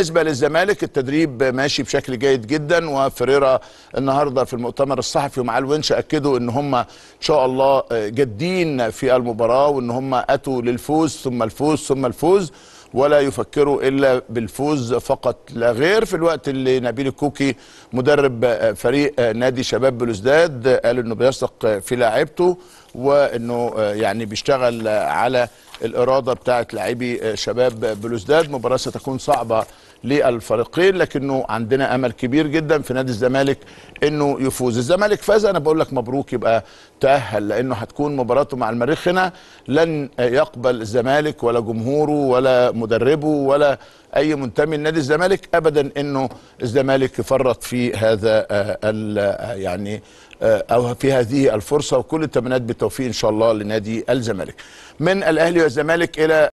بالنسبه للزمالك التدريب ماشي بشكل جيد جدا وفريرا النهارده في المؤتمر الصحفي ومع الونش اكدوا ان هم ان شاء الله آه، جادين في المباراه وان هم اتوا للفوز ثم الفوز ثم الفوز ولا يفكروا الا بالفوز فقط لا غير في الوقت اللي نبيل الكوكي مدرب آه، فريق آه، نادي شباب بلوزداد قال انه بيثق في لاعبته وانه يعني بيشتغل على الاراده بتاعه لاعبي شباب بلوزداد مباراه ستكون صعبه للفريقين لكنه عندنا امل كبير جدا في نادي الزمالك انه يفوز الزمالك فاز انا بقول لك مبروك يبقى تاهل لانه هتكون مباراته مع المريخ هنا لن يقبل الزمالك ولا جمهوره ولا مدربه ولا اي منتمي لنادي الزمالك ابدا انه الزمالك يفرط في هذا آه، آه، يعني آه، او في هذه الفرصه وكل التمنيات بالتوفيق ان شاء الله لنادي الزمالك من الاهلي والزمالك الى